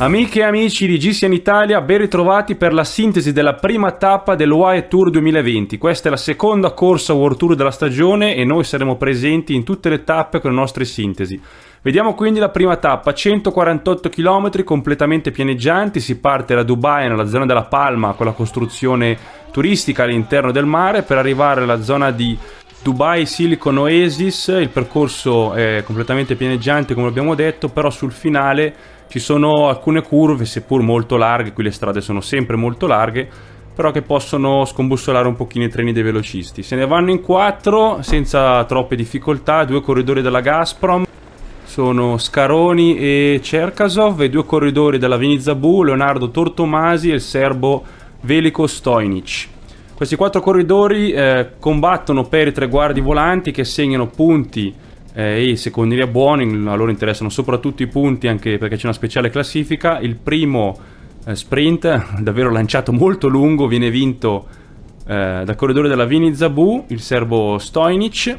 Amiche e amici di GCN Italia, ben ritrovati per la sintesi della prima tappa dell'UAE Tour 2020. Questa è la seconda corsa World Tour della stagione e noi saremo presenti in tutte le tappe con le nostre sintesi. Vediamo quindi la prima tappa, 148 km completamente pianeggianti, si parte da Dubai nella zona della Palma con la costruzione turistica all'interno del mare per arrivare alla zona di Dubai Silicon Oasis, il percorso è completamente pianeggiante come abbiamo detto, però sul finale ci sono alcune curve, seppur molto larghe, qui le strade sono sempre molto larghe, però che possono scombussolare un pochino i treni dei velocisti. Se ne vanno in quattro senza troppe difficoltà, due corridori della Gazprom, sono Scaroni e Cercasov e due corridori della Venizabu, Leonardo Tortomasi e il serbo Veliko Stojnic. Questi quattro corridori eh, combattono per i tre guardi volanti che segnano punti eh, e se condividere buoni a loro interessano soprattutto i punti anche perché c'è una speciale classifica. Il primo eh, sprint, davvero lanciato molto lungo, viene vinto eh, dal corridore della Vini Zabu, il serbo Stojnic.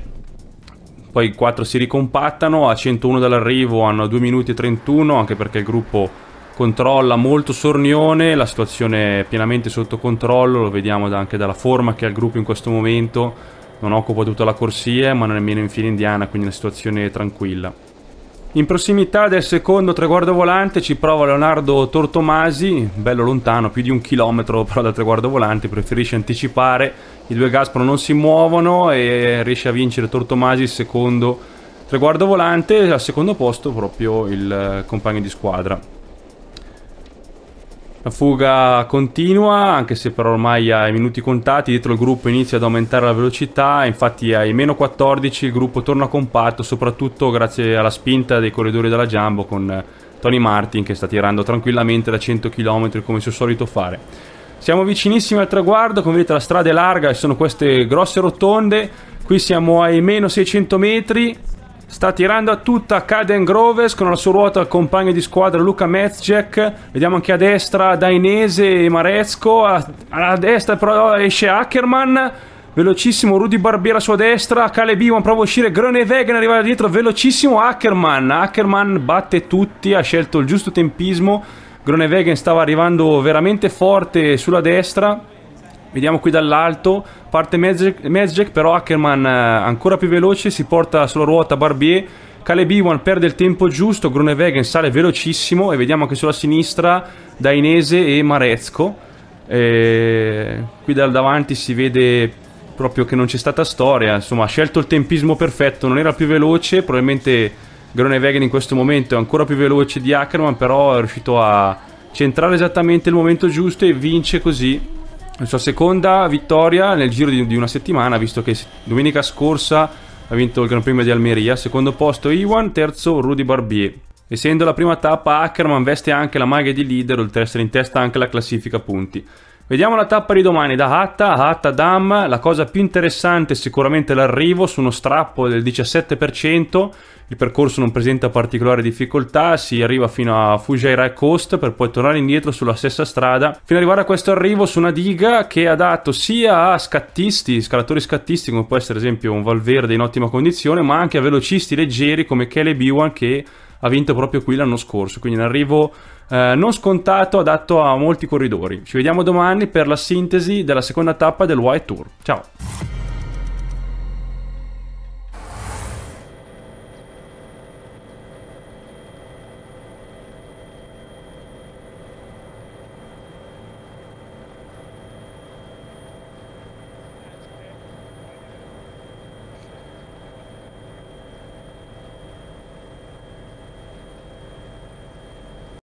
Poi i quattro si ricompattano, a 101 dall'arrivo hanno 2 minuti e 31 anche perché il gruppo controlla molto Sornione, la situazione è pienamente sotto controllo, lo vediamo anche dalla forma che ha il gruppo in questo momento non occupa tutta la corsia, ma nemmeno in fine indiana, quindi una situazione tranquilla. In prossimità del secondo treguardo volante ci prova Leonardo Tortomasi, bello lontano, più di un chilometro però dal treguardo volante, preferisce anticipare, i due Gaspro non si muovono e riesce a vincere Tortomasi il secondo treguardo volante, al secondo posto proprio il eh, compagno di squadra. La fuga continua, anche se però ormai ai minuti contati dietro il gruppo inizia ad aumentare la velocità, infatti ai meno 14 il gruppo torna compatto, soprattutto grazie alla spinta dei corridori della Jumbo con Tony Martin che sta tirando tranquillamente da 100 km come suo solito fare. Siamo vicinissimi al traguardo, come vedete la strada è larga e sono queste grosse rotonde, qui siamo ai meno 600 metri, Sta tirando a tutta Caden Groves con la sua ruota il compagno di squadra Luca Metzjek. Vediamo anche a destra Dainese e Marezco. A, alla destra però esce Ackerman. Velocissimo Rudy Barbiera a sua destra. Caleb Biwan prova a uscire. Groenewegen arriva da dietro. Velocissimo Ackerman. Ackerman batte tutti. Ha scelto il giusto tempismo. Groenewegen stava arrivando veramente forte sulla destra. Vediamo qui dall'alto, parte Magic, però Ackerman eh, ancora più veloce, si porta sulla ruota Barbier, Caleb Iwan perde il tempo giusto, Grunewagen sale velocissimo e vediamo anche sulla sinistra Dainese e Marezco. E eh, qui dal davanti si vede proprio che non c'è stata storia, insomma ha scelto il tempismo perfetto, non era più veloce, probabilmente Grunewagen in questo momento è ancora più veloce di Ackerman, però è riuscito a centrare esattamente il momento giusto e vince così la sua seconda vittoria nel giro di, di una settimana, visto che domenica scorsa ha vinto il Gran Premio di Almeria, secondo posto Iwan, terzo Rudy Barbier. Essendo la prima tappa, Ackerman veste anche la maglia di leader, oltre ad essere in testa anche la classifica punti. Vediamo la tappa di domani da Hatta a Hatta Dam. La cosa più interessante è sicuramente l'arrivo su uno strappo del 17%. Il percorso non presenta particolari difficoltà, si arriva fino a Fujairah e Coast per poi tornare indietro sulla stessa strada, fino ad arrivare a questo arrivo su una diga che è adatto sia a scattisti, scalatori scattisti come può essere ad esempio un Valverde in ottima condizione, ma anche a velocisti leggeri come Kelly Biwan che ha vinto proprio qui l'anno scorso, quindi un arrivo eh, non scontato, adatto a molti corridori. Ci vediamo domani per la sintesi della seconda tappa del White Tour. Ciao!